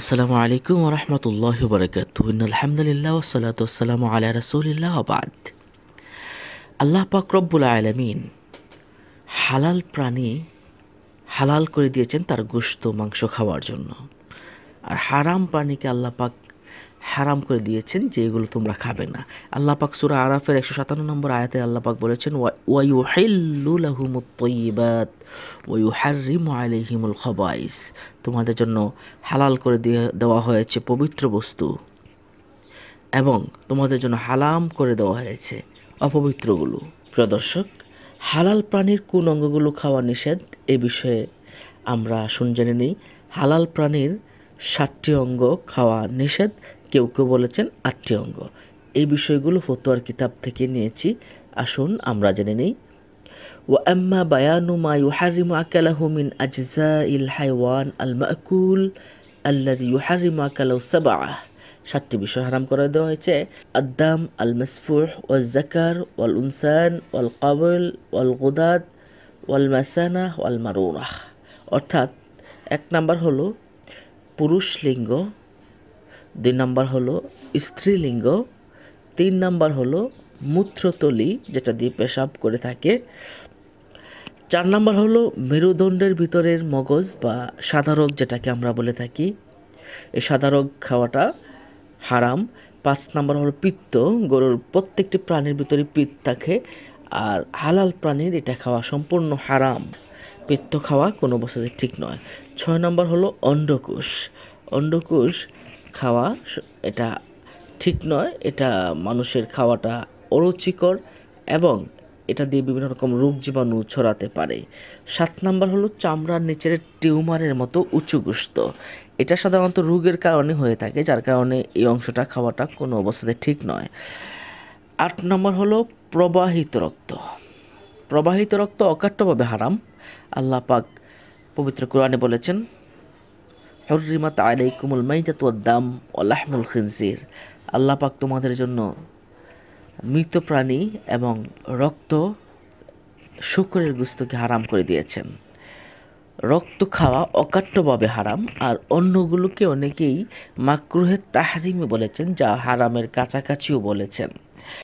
আসসালামু আলাইকুম রহমতুল্লাহ বরকাত আলহামদুলিল্লাহ ওসালাত আলাই আলা রসুলিল্লাহ আবাদ আল্লাহ পাকরব্বুল আলমিন হালাল প্রাণী হালাল করে দিয়েছেন তার গোস্ত মাংস খাওয়ার জন্য আর হারাম প্রাণীকে আল্লাহ পাক হারাম করে দিয়েছেন যে এগুলো তোমরা খাবে না আল্লাহ পাক সুরা আরাফের একশো সাতান্ন নম্বর আয়াতে আল্লাহ পাক বলেছেন তোমাদের জন্য হালাল করে দিয়ে দেওয়া হয়েছে পবিত্র বস্তু এবং তোমাদের জন্য হালাম করে দেওয়া হয়েছে অপবিত্রগুলো প্রদর্শক হালাল প্রাণীর কোন অঙ্গগুলো খাওয়া নিষেধ এ বিষয়ে আমরা শুন জেনে নিই হালাল প্রাণীর ষাটটি অঙ্গ খাওয়া নিষেধ কেউ কেউ বলেছেন আটটি অঙ্গ এই বিষয়গুলো ফতোয়ার কিতাব থেকে নিয়েছি আসুন আমরা জেনে নিই وأما بيان ما يحرم أكله من أجزاء الحيوان المأكول الذي يحرم أكله سبعة সাতটি বিষয় হারাম করে দেওয়া হয়েছে আদাম আল মসফুহ ওয়াল জাকার ওয়াল উনসান ওয়াল কাবল ওয়াল গুদাদ ওয়াল ওয়াল অর্থাৎ এক নম্বর হলো পুরুষ লিঙ্গ দুই নাম্বার হলো স্ত্রীলিঙ্গ তিন নাম্বার হলো মূত্রতলি যেটা দিয়ে পেশাব করে থাকে চার নাম্বার হলো মেরুদণ্ডের ভিতরের মগজ বা সাধারক যেটাকে আমরা বলে থাকি এই সাধারক খাওয়াটা হারাম পাঁচ নাম্বার হলো পিত্ত গরুর প্রত্যেকটি প্রাণীর ভিতরে পিত থাকে আর হালাল প্রাণীর এটা খাওয়া সম্পূর্ণ হারাম পিত্ত খাওয়া কোনো বছরে ঠিক নয় ছয় নম্বর হলো অন্ডকোষ অন্ডকোষ খাওয়া এটা ঠিক নয় এটা মানুষের খাওয়াটা অরুচিকর এবং এটা দিয়ে বিভিন্ন রকম রোগ জীবাণু ছড়াতে পারে সাত নাম্বার হলো চামড়ার নিচের টিউমারের মতো উঁচু গুস্ত এটা সাধারণত রোগের কারণে হয়ে থাকে যার কারণে এই অংশটা খাওয়াটা কোনো অবস্থাতে ঠিক নয় আট নম্বর হলো প্রবাহিত রক্ত প্রবাহিত রক্ত অকাট্যভাবে হারাম আল্লাহ পাক পবিত্র কোরআনে বলেছেন হরিমাত আলাইকুমুল মাইতাত দাম আল্লাহমুল খিনজির আল্লাপাক তোমাদের জন্য মৃত প্রাণী এবং রক্ত শুকরের গুস্তকে হারাম করে দিয়েছেন রক্ত খাওয়া অকাট্যভাবে হারাম আর অন্যগুলোকে অনেকেই মাকরুহের তাহারিমে বলেছেন যা হারামের কাছাকাছিও বলেছেন